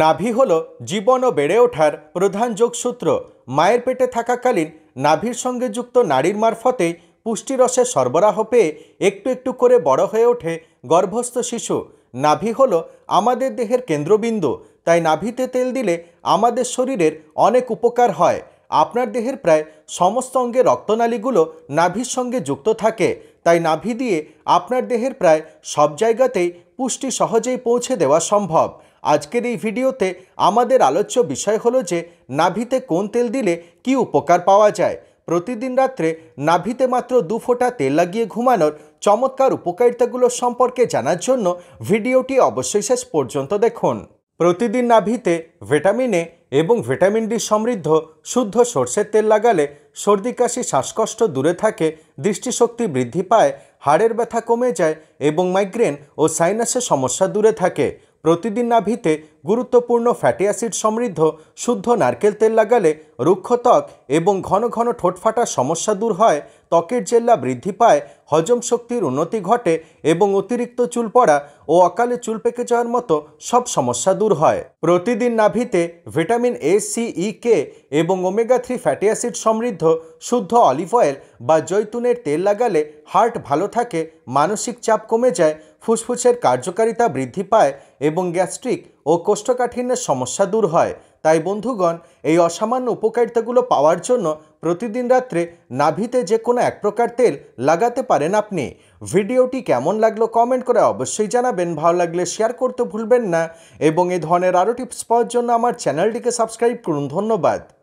নাভি হল জীবন ও বেড়ে ওঠার প্রধান যোগসূত্র মায়ের পেটে থাকাকালীন নাভির সঙ্গে যুক্ত নারীর মারফতে পুষ্টিরসে সরবরাহ পেয়ে একটু একটু করে বড় হয়ে ওঠে গর্ভস্থ শিশু নাভি হল আমাদের দেহের কেন্দ্রবিন্দু তাই নাভিতে তেল দিলে আমাদের শরীরের অনেক উপকার হয় আপনার দেহের প্রায় সমস্ত অঙ্গে রক্তনালীগুলো নাভির সঙ্গে যুক্ত থাকে তাই নাভি দিয়ে আপনার দেহের প্রায় সব জায়গাতেই পুষ্টি সহজেই পৌঁছে দেওয়া সম্ভব আজকের এই ভিডিওতে আমাদের আলোচ্য বিষয় হলো যে নাভিতে কোন তেল দিলে কি উপকার পাওয়া যায় প্রতিদিন রাত্রে নাভিতে মাত্র দু ফোঁটা তেল লাগিয়ে ঘুমানোর চমৎকার উপকারিতাগুলো সম্পর্কে জানার জন্য ভিডিওটি অবশ্যই শেষ পর্যন্ত দেখুন প্রতিদিন নাভিতে ভিটামিন এ এবং ভিটামিন ডি সমৃদ্ধ শুদ্ধ সর্ষের তেল লাগালে সর্দি কাশি শ্বাসকষ্ট দূরে থাকে দৃষ্টিশক্তি বৃদ্ধি পায় হাড়ের ব্যথা কমে যায় এবং মাইগ্রেন ও সাইনাসের সমস্যা দূরে থাকে প্রতিদিন না ভিতে গুরুত্বপূর্ণ ফ্যাটি অ্যাসিড সমৃদ্ধ শুদ্ধ নারকেল তেল লাগালে রুক্ষ ত্বক এবং ঘন ঘন ঠোঁট ফাটার সমস্যা দূর হয় ত্বকের জেল্লা বৃদ্ধি পায় হজম শক্তির উন্নতি ঘটে এবং অতিরিক্ত চুল পড়া ও অকালে চুল পেকে যাওয়ার মতো সব সমস্যা দূর হয় প্রতিদিন নাভিতে ভিটামিন এ সি ই কে এবং ওমেগা থ্রি ফ্যাটি অ্যাসিড সমৃদ্ধ শুদ্ধ অলিভ অয়েল বা জৈতুনের তেল লাগালে হার্ট ভালো থাকে মানসিক চাপ কমে যায় ফুসফুসের কার্যকারিতা বৃদ্ধি পায় এবং গ্যাস্ট্রিক ও কোষ্ঠকাঠিন্যের সমস্যা দূর হয় তাই বন্ধুগণ এই অসামান্য উপকারিতাগুলো পাওয়ার জন্য প্রতিদিন রাত্রে নাভিতে যে কোনো এক প্রকার তেল লাগাতে পারেন আপনি ভিডিওটি কেমন লাগলো কমেন্ট করে অবশ্যই জানাবেন ভালো লাগলে শেয়ার করতে ভুলবেন না এবং এই ধরনের আরও টিপস পাওয়ার জন্য আমার চ্যানেলটিকে সাবস্ক্রাইব করুন ধন্যবাদ